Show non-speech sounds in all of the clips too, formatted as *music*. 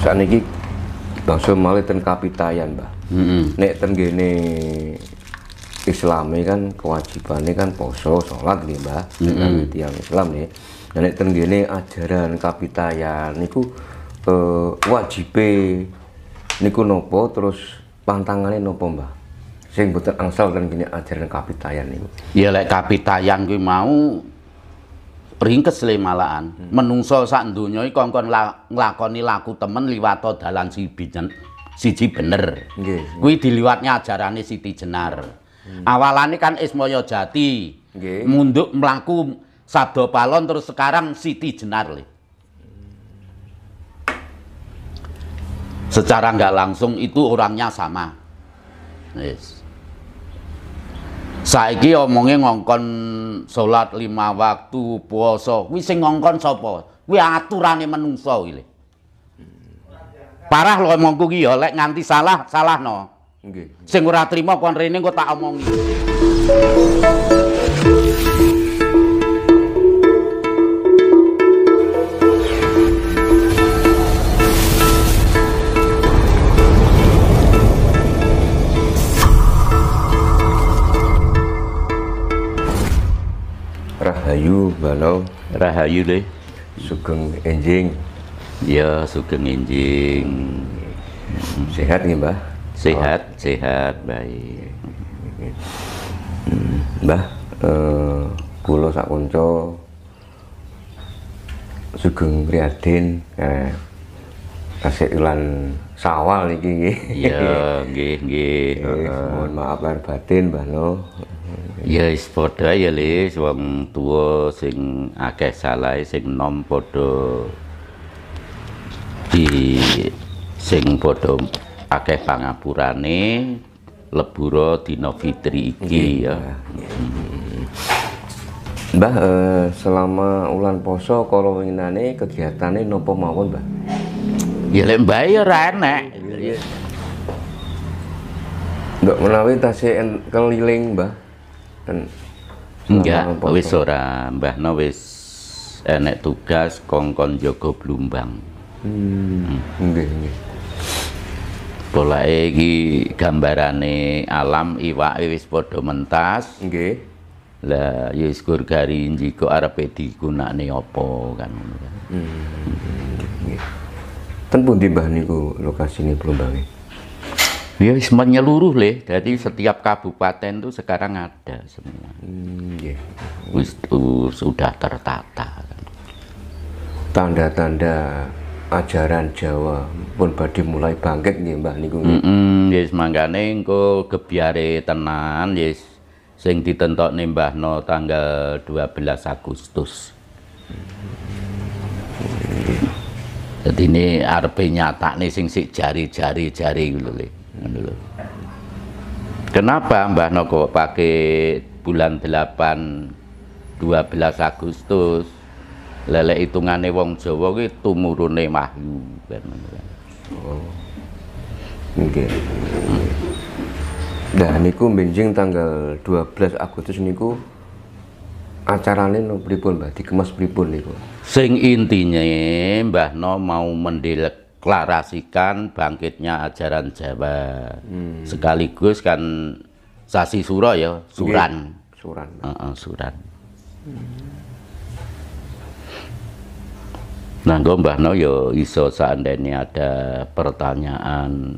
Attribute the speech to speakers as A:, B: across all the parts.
A: saniki bangsa malih ten kapitayan, Mbah. Mm -hmm. Nek ten gene Islami kan kewajibannya kan poso, sholat nih mbah, mm -hmm. tiang Islam nih. Dan nek tenggene ajaran kapitayan niku eh, wajibe niku nopo terus pantangannya nopo mbah. Sing butuh angsal ten gene ajaran kapitayan niku. Iya lek kapitayan
B: gue mau beringkes le malahan. Hmm. Menungso sak donya iki kongkon la, nglakoni laku temen liwato dalan bijen siji bener. Nggih. Okay. Kuwi diliwatne ajarane Siti Jenar. Hmm. Awalane kan Ismaya Jati. Nggih. Okay. Munduk mlaku Sabdo Palon terus sekarang Siti Jenar le. Secara nggak langsung itu orangnya sama. Yes saiki omonge ngongkon sholat lima waktu puasa wih sing ngongkon sapa kuwi aturane menungso, ini parah lho omongku ki ya lek nganti salah salahno nggih sing ora trima kon rene engko tak omongi
A: Balo Rahayu deh, Sugeng Enjing Ya Sugeng Enjing Sehat nih Mbah? Sehat, oh. sehat, baik hmm. Mbah, eh, kulo sak konco Sugeng Riyadin eh, kasih ilan sawal iki nggih. Iya, nggih nggih. Eh, mohon maaf lahir batin Mbah No. Ya wis padha ya Lis,
B: wong tuwa sing akeh salahe sing nom padha di sing padha akeh pangapurane lebura dina fitri iki iya. ya.
A: Mbah eh, selama ulan poso kalau winginane kegiatane nopo mawon, Mbah? Ya lek mbah ya ora enak. Ndok iya, iya. menawi tasih keliling, Mbah dan enggak
B: wis ora no wis enek eh, tugas kongkon jaga blumbang
A: enggak hmm, hmm. enggak
B: Pola Egi gambarane alam iwak wis Podo mentas nggih lah ya
A: Garin Jiko njiko arepe digunakne apa kan enggak enggak enggak nggih ten pundi mbah niku lokasine Ya yes, menyeluruh
B: leh. Jadi setiap kabupaten tuh sekarang ada semua.
A: Hmm, iya. itu sudah tertata. Tanda-tanda ajaran Jawa pun badi mulai bangkit nih Mbah niku. mm yes ya mangkane
B: engko kebiare tenan yes ya sing nih Mbah no tanggal 12 Agustus. Jadi iya. ini nyata nih sing sik jari-jari jari gitu Jari, Kenapa Mbah Noko pakai bulan 8 12 Agustus? lele hitungane wong Jawa itu tumurune mahyu kan. Oh.
A: Nggih. Okay. Hmm. Nah niku benjing tanggal 12 Agustus niku acarane pripun Mbah dikemas pripun niku. Sing intinya Mbah No
B: mau mendelek klarasikan bangkitnya ajaran Jawa. Hmm. Sekaligus kan Sasi Suro ya, Suran. Okay. Suran. Uh -uh, suran. Hmm. Nah, gue Mbah No yo ya iso seandainya ada pertanyaan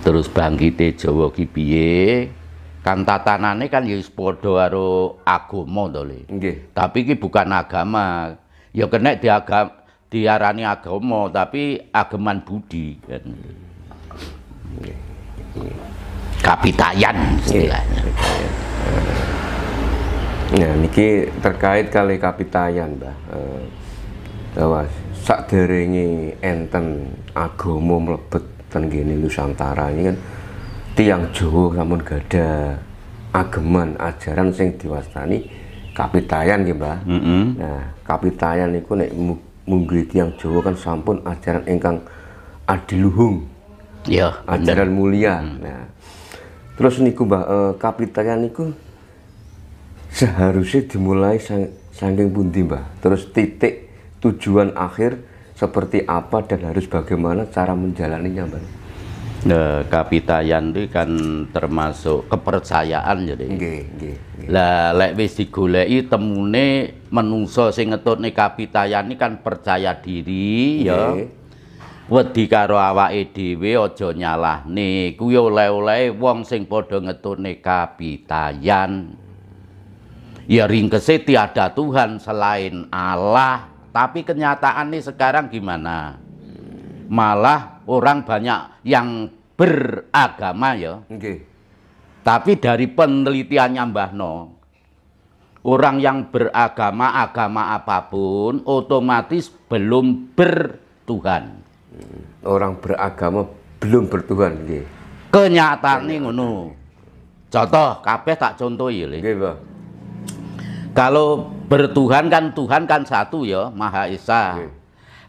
B: terus bangkite Jawa kipiye Kan tatanane kan ya padha karo agama to, Nggih. Tapi ki bukan agama. Ya kena di agama diarani agama tapi ageman budi kan.
A: Kapitayan istilahnya. Nah, niki terkait kali kapitayan, Mbah. bahwa eh, bahwa derengi enten agomo melebet tenggini Nusantara ini kan tiang jauh namun gada ageman ajaran sing diwastani kapitayan nggih, Mbah. Mm -hmm. Nah, kapitayan itu nek munggui tiang Jawa kan sampun ajaran engkang adiluhung ya ajaran bener. mulia hmm. nah terus niku mbak e, eh, kapitayan niku seharusnya dimulai sang, sangking pundi mbak terus titik tujuan akhir seperti apa dan harus bagaimana cara menjalaninya mbak Nah, kapitayan itu kan termasuk kepercayaan jadi. Nggih, nggih. Lah lek wis
B: digoleki temune menungso sing ngetutne kapitayani kan percaya diri yeah. ya. Wedi karo awake dhewe aja nih Kuwi oleh-oleh wong sing padha ngetutne kapitayan. Ya ringkese tiada Tuhan selain Allah. Tapi kenyataan nih sekarang gimana? Malah orang banyak yang beragama ya. Okay. Tapi dari penelitiannya Mbah No, Orang yang beragama agama apapun otomatis belum
A: bertuhan. Hmm, orang beragama belum bertuhan Kenyataan
B: Kenyataane ngono. Contoh kabeh tak contoh ini. Ya, nggih, Kalau bertuhan kan Tuhan kan satu ya, Maha Esa.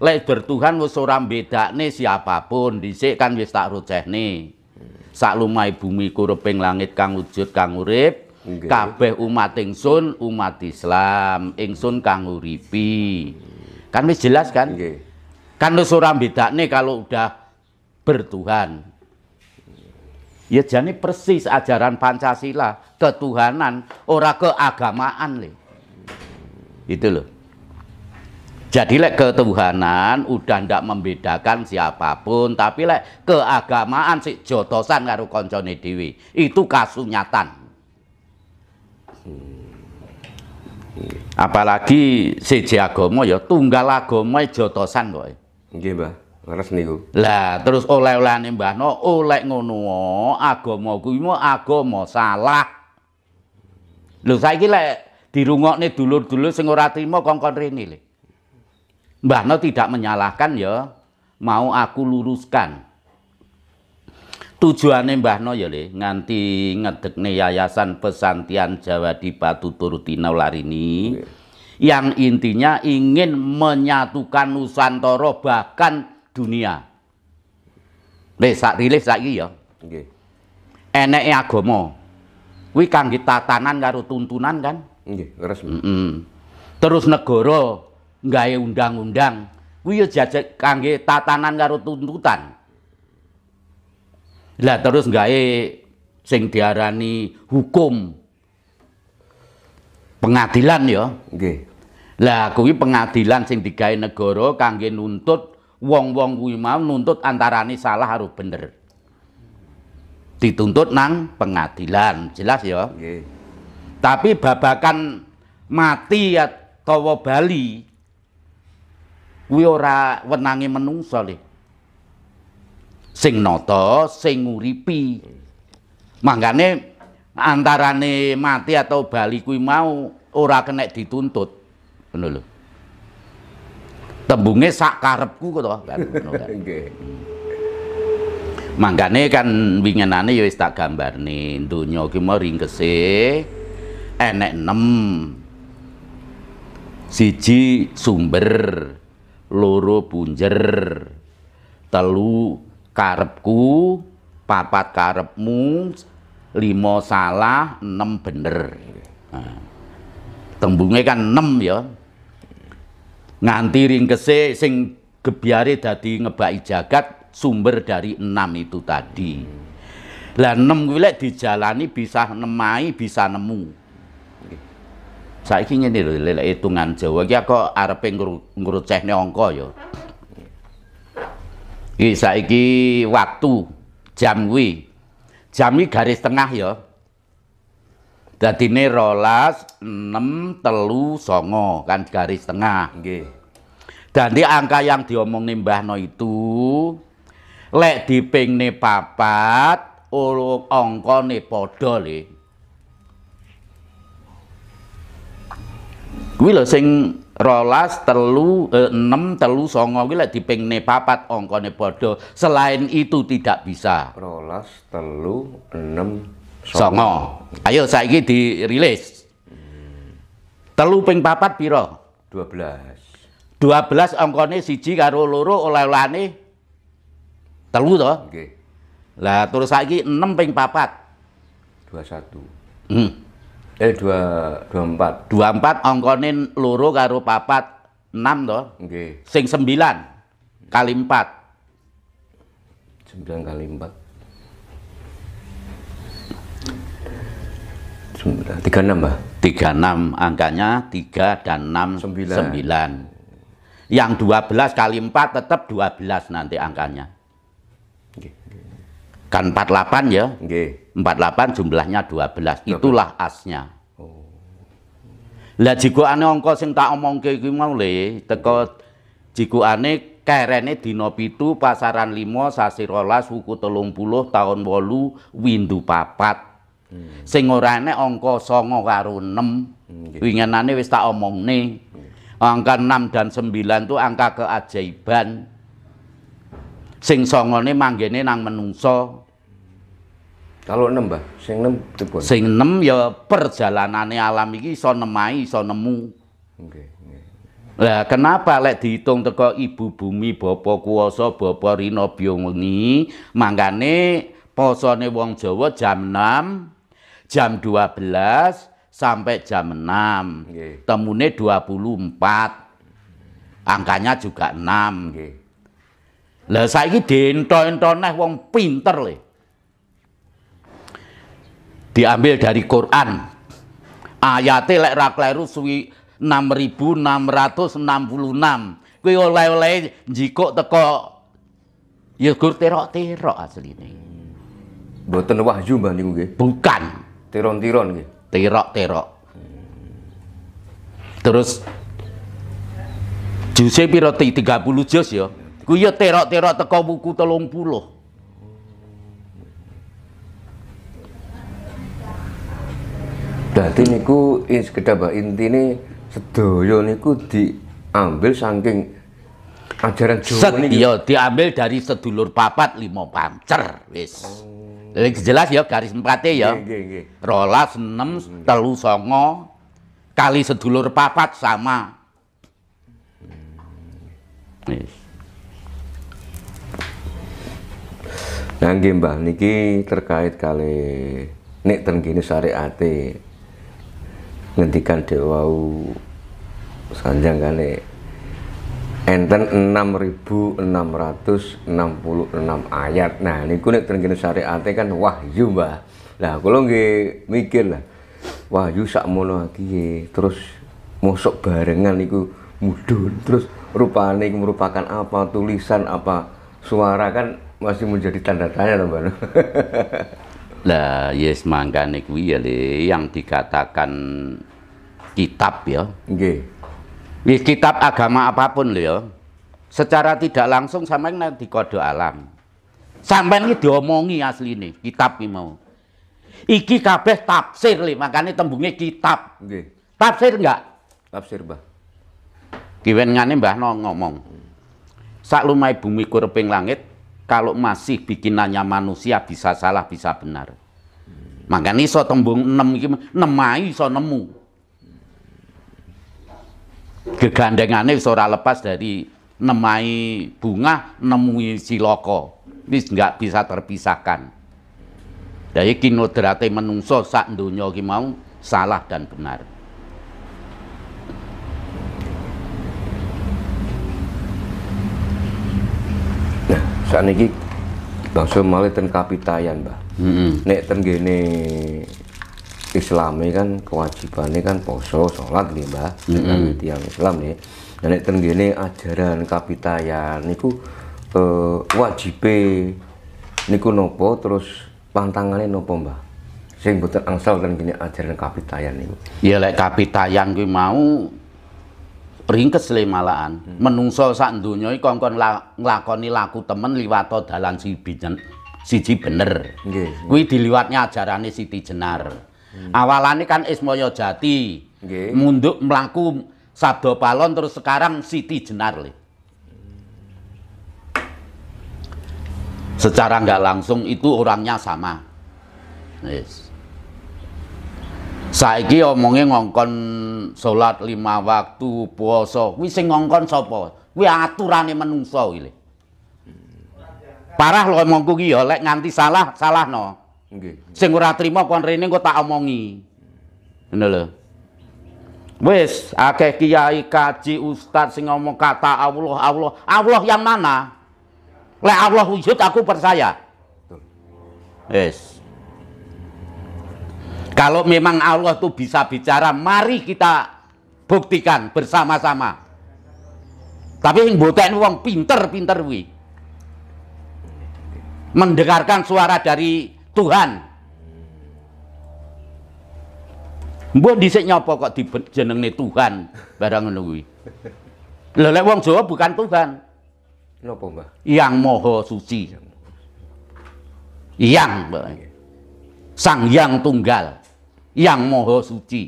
B: Lek bertuhan wis ora bedakne siapapun, dhisik kan wis tak rujehne. Hmm. Saklumai bumi kureping langit kang wujud kang urip, Okay. Kabeh umat ingsun umat Islam, ingsun kang uripi. Kan wis jelas kan? Okay. Kan wis ora bedakne kalau udah bertuhan. Ya jane persis ajaran Pancasila, ketuhanan, ora keagamaan le. Itu loh. Jadi lek ketuhanan udah ndak membedakan siapapun, tapi lek keagamaan sik jotosan karo koncone dhewe. Itu kasunyatan. Apalagi siji agama ya tunggal agama e jotosan kok. E. Nggih, Mbah. Leres niku. Lah, terus oleh-olehane Mbah No oleh ngono agama kuwi agama salah. Lho saiki lek dirungokne dulur-dulur sing ora trima kongkon rene Mbah No tidak menyalahkan ya, mau aku luruskan. Tujuannya Mbah No ya le nganti ngedekne Yayasan Pesantian Jawa di batu Tinau Larini. Okay. Yang intinya ingin menyatukan Nusantara bahkan dunia. Le sak rilis saiki ya. Nggih. Okay. Eneke agama. Kuwi kangge tatanan karo tuntunan kan? Nggih, resmi. Mm -mm. Terus negara nggawe undang-undang wih ya jajak kangge tatanan karo tuntutan. Lah terus gawe sing diarani hukum pengadilan ya. Nggih. Lah kuwi pengadilan sing digawe negara kangge nuntut wong-wong kuwi mau nuntut antarane salah karo bener. Dituntut nang pengadilan, jelas ya? Nggih. Tapi babakan mati atau bali kuwi ora wenangi menungsa lho sing noto, sing nguripi antara antarane mati atau bali mau ora kena dituntut ngono lho tembunge sak karepku kok to kan kan. *laughs* Hmm. kan wingenane ya wis tak gambarne donya ki ringkese enek nem, siji sumber loro punjer telu karepku, papat karepmu, lima salah, enam bener. Nah, tembunge kan enam ya. Nganti ringkese sing gebiari dadi ngebaki jagat sumber dari enam itu tadi. Lah enam kuwi dijalani bisa nemai, bisa nemu. Saiki ngene lho lek hitungan Jawa Ya kok arepe ngrucehne angka ya. Iki saiki waktu jam kuwi. Jam iki garis tengah ya. Dadi Dadine 12 6 telu songo kan garis tengah. Nggih. di angka yang diomong diomongne no itu lek dipingne papat urung angkane padha le. Kuwi lho sing rolas telu eh, enam telu songo kuwi di dipingne papat angkane podo selain itu tidak bisa rolas telu enam songo, songo. ayo saiki dirilis hmm. telu peng papat dua pira 12 12 angkane siji karo loro oleh-olehane telu to okay. lah terus saiki enam peng papat 21
A: hmm L eh, dua dua empat
B: dua empat ongkonin luru garu papat enam toh okay. sing sembilan kali empat sembilan kali empat tiga enam mbah tiga enam angkanya tiga dan enam sembilan, sembilan. yang dua belas kali empat tetap dua belas nanti angkanya okay. kan empat delapan ya okay. 48 jumlahnya 12. Itulah asnya. Oh. Lah ane angka sing tak omongke iki mau le, teko ane kerene dina 7 pasaran limo sasi 12 telung puluh tahun 8 windu papat. Hmm. Sing ora enek angka karo hmm, gitu. wis tak omongne. Hmm. Angka enam dan sembilan itu angka keajaiban. Sing songo ne manggene nang menungso. Kalau enam Mbah. Sing enem pripun? Sing enam ya perjalanannya alam iki iso nemai, iso nemu. Oke. Okay. Lah kenapa lek dihitung teko ibu bumi, bapa kuwasa, bapa rina biyoni, mangkane posone wong Jawa jam 6, jam 12 sampai jam 6. dua Temune 24. Angkanya juga 6. Nggih. Lah saiki diento-ento neh wong pinter le diambil dari Quran ayate lek ra kleru suwi 6666 kuwi oleh-oleh njikuk teko ya gur terok-terok asline
A: mboten wahyu mbah niku nggih bukan
B: tiron-tiron nggih
A: terok-terok
B: terus juse piro 30 juz ya kuwi ya terok-terok teko buku 30
A: Dadi niku ing sekedap intine sedaya niku diambil saking ajaran Jawa niku. Iya,
B: diambil dari sedulur papat lima pancer wis. Oh. jelas ya garis empate ya. Nggih, nggih. 12 6 hmm. telu songo kali sedulur papat sama.
A: Hmm. Wis. Nah nggih Mbah niki terkait kali nek ten kene syariate ngendikan dewau sanjang kali enten 6666 ayat nah ini nek teng kene syariate kan wahyu Mbah lah kula nggih mikir lah wahyu sakmono iki terus mosok barengan niku mudun terus rupane merupakan apa tulisan apa suara kan masih menjadi tanda tanya teman *laughs* Lah, yes mangkane kuwi ya le yang dikatakan
B: kitab ya. Nggih. Wis kitab agama apapun lho ya. Secara tidak langsung sampean nang kode alam. Sampean iki diomongi asline kitab iki mau. Iki kabeh tafsir le, makane tembunge kitab. Nggih. Tafsir enggak? Tafsir, Mbah. ngane Mbah no ngomong. Sak lumai bumi kurping langit kalau masih bikinannya manusia bisa salah bisa benar. ini iso tembung enam iki nemai so nemu. Gegandengannya iso lepas dari nemai bunga, nemui siloko. ini nggak bisa terpisahkan. Dari kinodrate menungso sak dunia mau salah dan benar.
A: saat ini bangsa Mali ten kapitayan mbah mm-hmm. nek ten gene Islami kan kewajibannya kan poso sholat nih mbah mm-hmm. tiang Islam nih dan nek ten gene ajaran kapitayan niku eh, wajibe niku nopo terus pantangannya nopo mbah sing boten angsal ten gini ajaran kapitayan niku ya lek kapitayan
B: gue mau Beringkes lemalaan, hmm. menungso sak donya iki kongkon la, ngelakoni laku temen liwato dalan siji siji bener. Nggih. Okay. Kuwi diliwatne ajarane Siti Jenar. Hmm. Awalane kan Ismoyo Jati. Okay. Munduk melaku Sabdo Palon terus sekarang Siti Jenar le. Secara nggak langsung itu orangnya sama. Yes. Saiki omongnya ngongkon sholat lima waktu, puasa. Kuwi sing ngongkon sapa? Kuwi aturane menungsa iki. Parah lho omongku ki ya lek nganti salah, salah Nggih. Sing ora trima kon rene engko tak omongi. Ngono lho. Wis akeh kiai kaji ustad sing ngomong kata Allah Allah. Allah yang mana? Lek Allah wujud aku percaya. Wis. Kalau memang Allah tuh bisa bicara, mari kita buktikan bersama-sama. Tapi yang uang uang pinter-pinter wi. Mendengarkan suara dari Tuhan. Mbok dhisik nyapa kok dijenengne Tuhan barang ngono kuwi. Lha uang wong Jawa bukan Tuhan. Yang Maha Suci. Yang, Mbah. Sang Yang Tunggal, Yang moho Suci.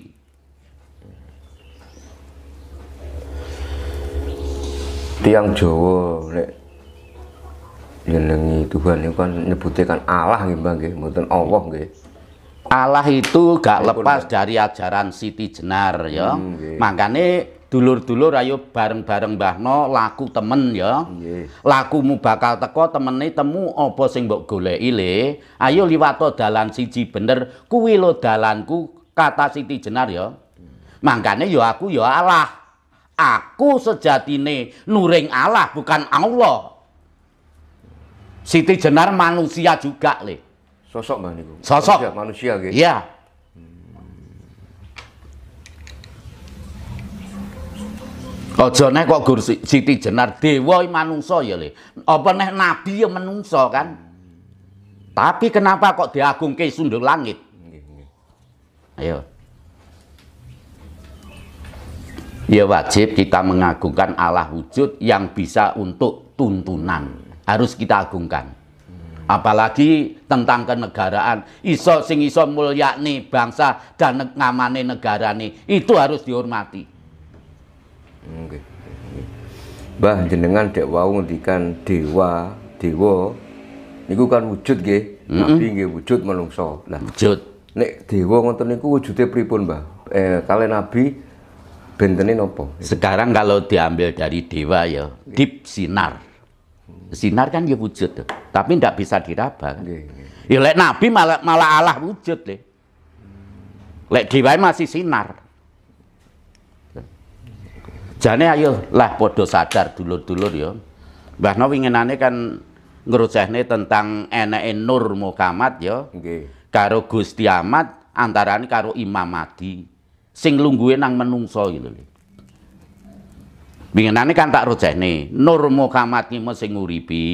A: Tiang Jawa nek jenengi Tuhan itu kan nyebutnya kan Allah gitu bang, gitu. Allah gitu.
B: Allah itu gak lepas dari ajaran Siti Jenar ya. Hmm, Makanya dulur-dulur ayo bareng-bareng Mbah laku temen ya. Yeah. Lakumu bakal teko temene temu apa sing mbok goleki le. Ayo liwato dalan siji bener kuwi lo dalanku kata Siti Jenar ya. Hmm. Mangkane ya aku ya Allah. Aku sejatine nuring Allah bukan Allah. Siti Jenar manusia juga le. Sosok Mbah niku. Sosok manusia nggih. Iya. Ojo nek kok Gur Siti Jenar dewa manungsa ya Le. Apa nek nabi ya manungsa kan? Tapi kenapa kok diagungke sundul langit? Ayo. Ya wajib kita mengagungkan Allah wujud yang bisa untuk tuntunan. Harus kita agungkan. Apalagi tentang kenegaraan, iso sing iso mulyakni bangsa dan ngamane negarane itu harus dihormati
A: nggih Mbah jenengan dek wau ngendikan dewa dewa niku kan wujud nggih mm -hmm. nabi nggih wujud manungsa. lah wujud nek dewa ngoten niku wujude pripun Mbah eh kalian nabi bentene napa
B: sekarang kalau diambil dari dewa ya dip sinar sinar kan ya wujud tuh. tapi ndak bisa diraba kan nggih ya lek nabi malah malah Allah wujud deh lek dewa masih sinar jane ayo lah podo sadar dulur-dulur ya Mbah No winginane kan ngerucehne tentang eneke Nur Mukamat ya nggih karo Gusti Ahmad antarane karo Imam Mahdi sing lungguhe nang menungso gitu lho winginane kan tak rojehne Nur Mukamat ki sing nguripi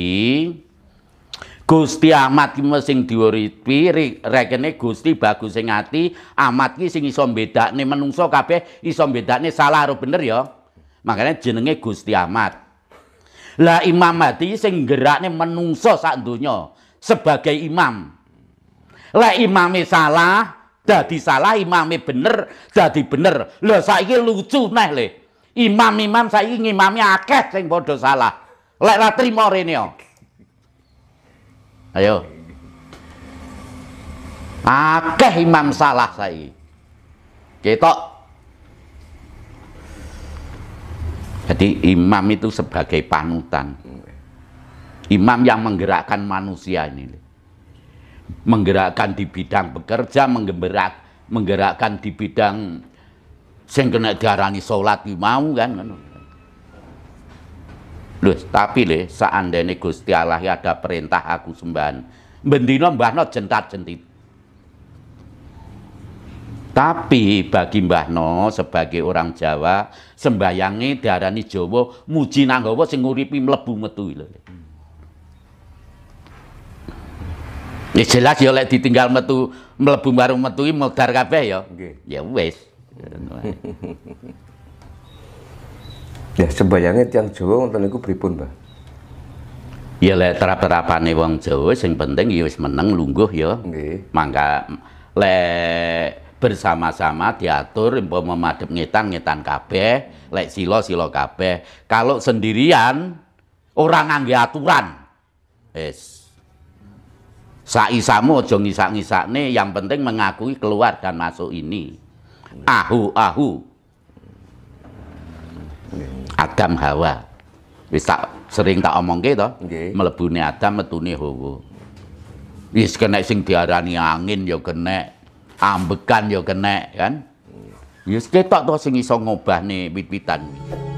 B: Gusti Ahmad ki sing diuripi rekene Gusti bagus sing ati Ahmad ki sing iso mbedakne menungso kabeh iso mbedakne salah ro bener ya Makanya jenenge Gusti Ahmad. Lah Imam Mati sing gerakne menungso sak donya sebagai imam. Lah imame salah, jadi salah, imame bener, jadi bener. Lah saiki lucu neh le. Imam-imam saiki ngimami akeh sing padha salah. Lek ra trimo rene Ayo. Akeh imam salah saiki. Ketok Jadi imam itu sebagai panutan. Imam yang menggerakkan manusia ini. Menggerakkan di bidang bekerja, menggerak, menggerakkan di bidang sing kena diarani salat mau kan ngono. tapi le seandainya Gusti Allah ada perintah aku sembahan, bendina mbahno jentat-jentit. Tapi bagi Mbah No sebagai orang Jawa, sembayangi darani Jawa muji nanggawa sing nguripi mlebu metu Ya jelas ya lek ditinggal metu mlebu baru metu iki modar kabeh ya. Nggih. Ya wis.
A: ya sembayange tiang Jawa wonten niku pripun, Mbah?
B: Ya lek terap-terapane wong Jawa sing penting ya wis meneng lungguh ya. Nggih. Mangka lek bersama-sama diatur umpama madhep ngetan ngetan kabeh, lek silo silo kabeh. Kalau sendirian orang ngangge aturan. sa'i Saisamu aja ngisak yang penting mengakui keluar dan masuk ini. Ahu ahu. Adam Hawa. bisa sering tak omong gitu Okay. Adam metuni Hawa. Wis kena sing diarani angin ya kena ambekan yo kena kan. Ya seketok to sing iso ngobahne wit-witan kuwi.